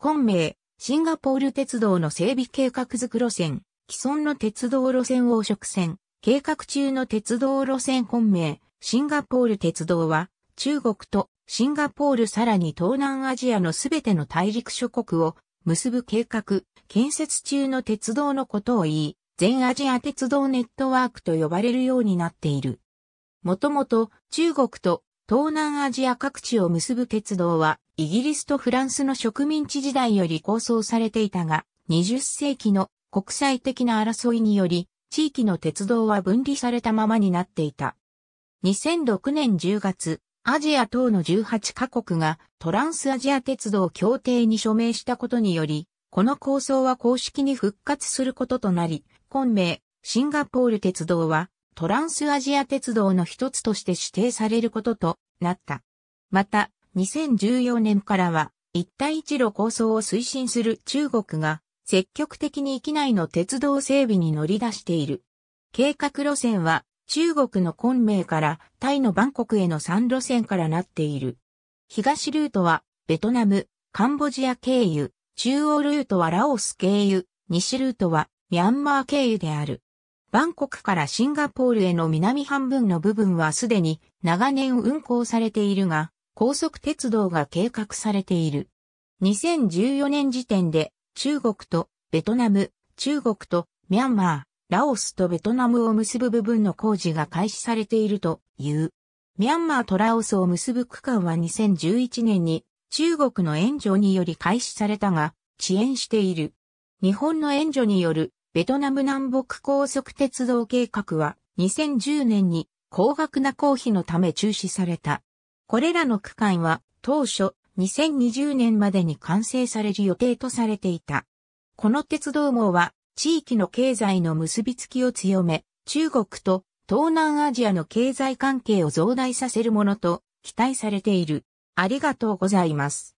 昆明、シンガポール鉄道の整備計画づく路線、既存の鉄道路線を食線、計画中の鉄道路線昆明、シンガポール鉄道は、中国とシンガポールさらに東南アジアのすべての大陸諸国を結ぶ計画、建設中の鉄道のことを言い、全アジア鉄道ネットワークと呼ばれるようになっている。もともと中国と東南アジア各地を結ぶ鉄道はイギリスとフランスの植民地時代より構想されていたが、20世紀の国際的な争いにより、地域の鉄道は分離されたままになっていた。2006年10月、アジア等の18カ国がトランスアジア鉄道協定に署名したことにより、この構想は公式に復活することとなり、今名、シンガポール鉄道はトランスアジア鉄道の一つとして指定されることとなった。また、2014年からは一帯一路構想を推進する中国が積極的に域内の鉄道整備に乗り出している。計画路線は中国の昆明からタイのバンコクへの3路線からなっている。東ルートはベトナム、カンボジア経由、中央ルートはラオス経由、西ルートはミャンマー経由である。バンコクからシンガポールへの南半分の部分はすでに長年運行されているが、高速鉄道が計画されている。2014年時点で中国とベトナム、中国とミャンマー、ラオスとベトナムを結ぶ部分の工事が開始されているという。ミャンマーとラオスを結ぶ区間は2011年に中国の援助により開始されたが遅延している。日本の援助によるベトナム南北高速鉄道計画は2010年に高額な公費のため中止された。これらの区間は当初2020年までに完成される予定とされていた。この鉄道網は地域の経済の結びつきを強め、中国と東南アジアの経済関係を増大させるものと期待されている。ありがとうございます。